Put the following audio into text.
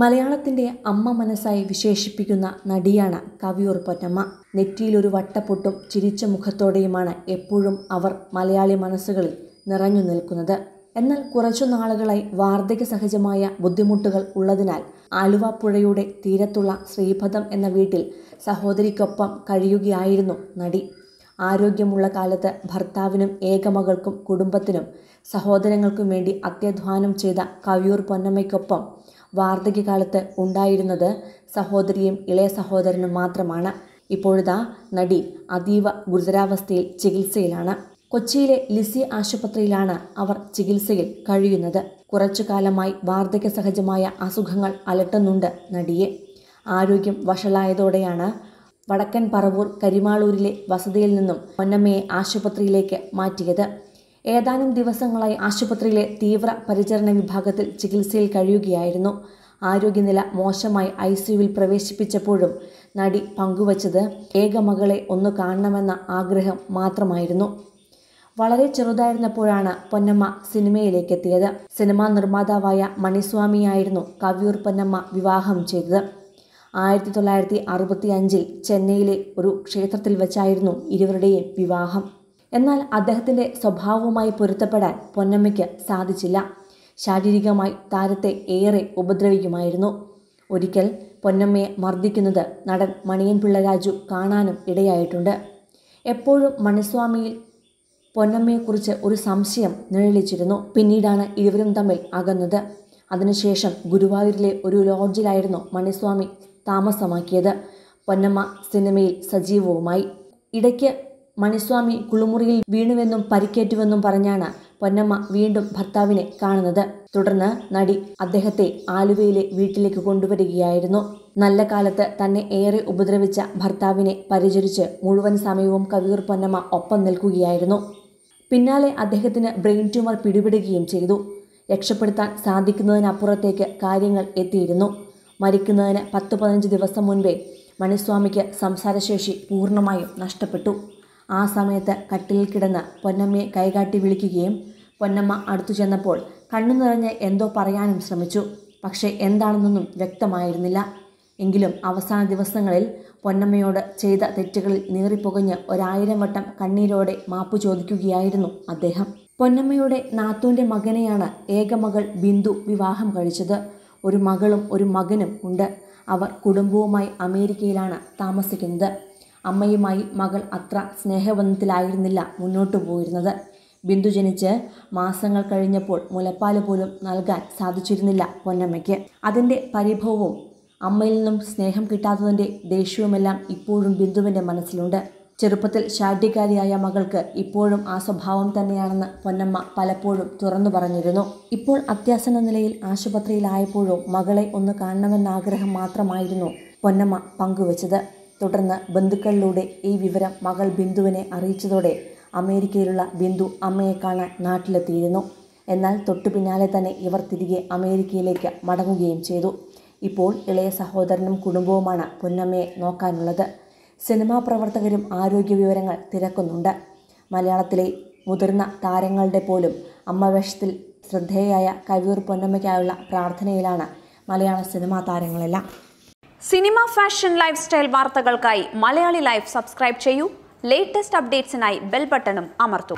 മലയാളത്തിൻ്റെ അമ്മ മനസ്സായി വിശേഷിപ്പിക്കുന്ന നടിയാണ് കവിയൂർ പൊന്നമ്മ നെറ്റിയിലൊരു വട്ടപ്പൊട്ടും ചിരിച്ച മുഖത്തോടെയുമാണ് എപ്പോഴും അവർ മലയാളി മനസ്സുകളിൽ നിറഞ്ഞു നിൽക്കുന്നത് എന്നാൽ കുറച്ചു നാളുകളായി വാർദ്ധക്യ സഹജമായ ബുദ്ധിമുട്ടുകൾ ഉള്ളതിനാൽ ആലുവ പുഴയുടെ തീരത്തുള്ള ശ്രീപദം എന്ന വീട്ടിൽ സഹോദരിക്കൊപ്പം കഴിയുകയായിരുന്നു നടി ആരോഗ്യമുള്ള കാലത്ത് ഭർത്താവിനും ഏകമകൾക്കും കുടുംബത്തിനും സഹോദരങ്ങൾക്കും വേണ്ടി അത്യധ്വാനം ചെയ്ത കവിയൂർ പൊന്നമ്മയ്ക്കൊപ്പം വാർദ്ധക്യകാലത്ത് ഉണ്ടായിരുന്നത് സഹോദരിയും ഇളയ സഹോദരനും മാത്രമാണ് ഇപ്പോഴിതാ നടി അതീവ ഗുരുതരാവസ്ഥയിൽ ചികിത്സയിലാണ് കൊച്ചിയിലെ ലിസി ആശുപത്രിയിലാണ് അവർ ചികിത്സയിൽ കഴിയുന്നത് കുറച്ചു കാലമായി വാർദ്ധക്യ സഹജമായ അസുഖങ്ങൾ അലട്ടുന്നുണ്ട് നടിയെ ആരോഗ്യം വഷളായതോടെയാണ് വടക്കൻ പറവൂർ കരിമാളൂരിലെ വസതിയിൽ നിന്നും പൊന്നമ്മയെ ആശുപത്രിയിലേക്ക് മാറ്റിയത് ഏതാനും ദിവസങ്ങളായി ആശുപത്രിയിലെ തീവ്ര പരിചരണ വിഭാഗത്തിൽ ചികിത്സയിൽ കഴിയുകയായിരുന്നു ആരോഗ്യനില മോശമായി ഐ സിയുവിൽ പ്രവേശിപ്പിച്ചപ്പോഴും നടി പങ്കുവച്ചത് ഏക മകളെ ഒന്ന് കാണണമെന്ന ആഗ്രഹം മാത്രമായിരുന്നു വളരെ ചെറുതായിരുന്നപ്പോഴാണ് പൊന്നമ്മ സിനിമയിലേക്ക് എത്തിയത് സിനിമാ നിർമ്മാതാവായ മണിസ്വാമിയായിരുന്നു കവിയൂർ പൊന്നമ്മ വിവാഹം ചെയ്തത് ആയിരത്തി തൊള്ളായിരത്തി അറുപത്തി അഞ്ചിൽ ചെന്നൈയിലെ ഒരു ക്ഷേത്രത്തിൽ വെച്ചായിരുന്നു ഇരുവരുടെയും വിവാഹം എന്നാൽ അദ്ദേഹത്തിൻ്റെ സ്വഭാവവുമായി പൊരുത്തപ്പെടാൻ പൊന്നമ്മയ്ക്ക് സാധിച്ചില്ല ശാരീരികമായി താരത്തെ ഏറെ ഉപദ്രവിക്കുമായിരുന്നു ഒരിക്കൽ പൊന്നമ്മയെ മർദ്ദിക്കുന്നത് നടൻ മണിയൻ പിള്ളരാജു കാണാനും ഇടയായിട്ടുണ്ട് എപ്പോഴും മണിസ്വാമിയിൽ പൊന്നമ്മയെക്കുറിച്ച് ഒരു സംശയം നിഴലിച്ചിരുന്നു പിന്നീടാണ് ഇരുവരും തമ്മിൽ അകന്നത് അതിനുശേഷം ഗുരുവായൂരിലെ ഒരു ലോഡ്ജിലായിരുന്നു മണിസ്വാമി താമസമാക്കിയത് പൊന്നമ്മ സിനിമയിൽ സജീവവുമായി ഇടയ്ക്ക് മണിസ്വാമി കുളിമുറിയിൽ വീണുവെന്നും പരിക്കേറ്റുവെന്നും പറഞ്ഞാണ് പൊന്നമ്മ വീണ്ടും ഭർത്താവിനെ കാണുന്നത് തുടർന്ന് നടി അദ്ദേഹത്തെ ആലുവയിലെ വീട്ടിലേക്ക് കൊണ്ടുവരികയായിരുന്നു നല്ല കാലത്ത് തന്നെ ഏറെ ഉപദ്രവിച്ച ഭർത്താവിനെ പരിചരിച്ച് മുഴുവൻ സമയവും കവീർ പൊന്നമ്മ ഒപ്പം നിൽക്കുകയായിരുന്നു പിന്നാലെ അദ്ദേഹത്തിന് ബ്രെയിൻ ട്യൂമർ പിടിപെടുകയും ചെയ്തു രക്ഷപ്പെടുത്താൻ സാധിക്കുന്നതിനപ്പുറത്തേക്ക് കാര്യങ്ങൾ എത്തിയിരുന്നു മരിക്കുന്നതിന് പത്ത് പതിനഞ്ച് ദിവസം മുൻപേ മണിസ്വാമിക്ക് സംസാരശേഷി പൂർണ്ണമായും നഷ്ടപ്പെട്ടു ആ സമയത്ത് കട്ടിലിൽ കിടന്ന് പൊന്നമ്മയെ കൈകാട്ടി വിളിക്കുകയും പൊന്നമ്മ അടുത്തു ചെന്നപ്പോൾ കണ്ണു നിറഞ്ഞ് എന്തോ പറയാനും ശ്രമിച്ചു പക്ഷേ എന്താണെന്നൊന്നും വ്യക്തമായിരുന്നില്ല എങ്കിലും അവസാന ദിവസങ്ങളിൽ പൊന്നമ്മയോട് ചെയ്ത തെറ്റുകളിൽ നീറിപ്പുകഞ്ഞ് ഒരായിരം വട്ടം കണ്ണീരോടെ മാപ്പ് ചോദിക്കുകയായിരുന്നു അദ്ദേഹം പൊന്നമ്മയുടെ നാത്തൂൻ്റെ മകനെയാണ് ഏകമകൾ ബിന്ദു വിവാഹം കഴിച്ചത് ഒരു മകളും ഒരു മകനും ഉണ്ട് അവർ കുടുംബവുമായി അമേരിക്കയിലാണ് താമസിക്കുന്നത് അമ്മയുമായി മകൾ അത്ര സ്നേഹബന്ധത്തിലായിരുന്നില്ല മുന്നോട്ടു പോയിരുന്നത് ബിന്ദു ജനിച്ച് മാസങ്ങൾ കഴിഞ്ഞപ്പോൾ മുലപ്പാൽ പോലും നൽകാൻ സാധിച്ചിരുന്നില്ല പൊന്നമ്മയ്ക്ക് അതിൻ്റെ പരിഭവവും അമ്മയിൽ നിന്നും സ്നേഹം കിട്ടാത്തതിൻ്റെ ദേഷ്യവുമെല്ലാം ഇപ്പോഴും ബിന്ദുവിൻ്റെ മനസ്സിലുണ്ട് ചെറുപ്പത്തിൽ ശാഠ്യകാരിയായ മകൾക്ക് ഇപ്പോഴും ആ സ്വഭാവം തന്നെയാണെന്ന് പൊന്നമ്മ പലപ്പോഴും തുറന്നു പറഞ്ഞിരുന്നു ഇപ്പോൾ അത്യാസന്ന നിലയിൽ ആശുപത്രിയിലായപ്പോഴും മകളെ ഒന്ന് കാണണമെന്ന ആഗ്രഹം മാത്രമായിരുന്നു പൊന്നമ്മ പങ്കുവച്ചത് തുടർന്ന് ബന്ധുക്കളിലൂടെ ഈ വിവരം മകൾ ബിന്ദുവിനെ അറിയിച്ചതോടെ അമേരിക്കയിലുള്ള ബിന്ദു അമ്മയെ കാണാൻ നാട്ടിലെത്തിയിരുന്നു എന്നാൽ തൊട്ടു പിന്നാലെ തന്നെ ഇവർ തിരികെ അമേരിക്കയിലേക്ക് മടങ്ങുകയും ചെയ്തു ഇപ്പോൾ ഇളയ സഹോദരനും കുടുംബവുമാണ് പൊന്നമ്മയെ നോക്കാനുള്ളത് സിനിമാ പ്രവർത്തകരും ആരോഗ്യ വിവരങ്ങൾ തിരക്കുന്നുണ്ട് മലയാളത്തിലെ മുതിർന്ന താരങ്ങളുടെ പോലും അമ്മവേഷത്തിൽ ശ്രദ്ധേയായ കവിയൂർ പൊന്നമ്മയ്ക്കായുള്ള പ്രാർത്ഥനയിലാണ് മലയാള സിനിമാ താരങ്ങളെല്ലാം സിനിമ ഫാഷൻ ലൈഫ് സ്റ്റൈൽ വാർത്തകൾക്കായി മലയാളി ലൈഫ് സബ്സ്ക്രൈബ് ചെയ്യൂ ലേറ്റസ്റ്റ് അപ്ഡേറ്റ്സിനായി ബെൽ ബട്ടണും അമർത്തും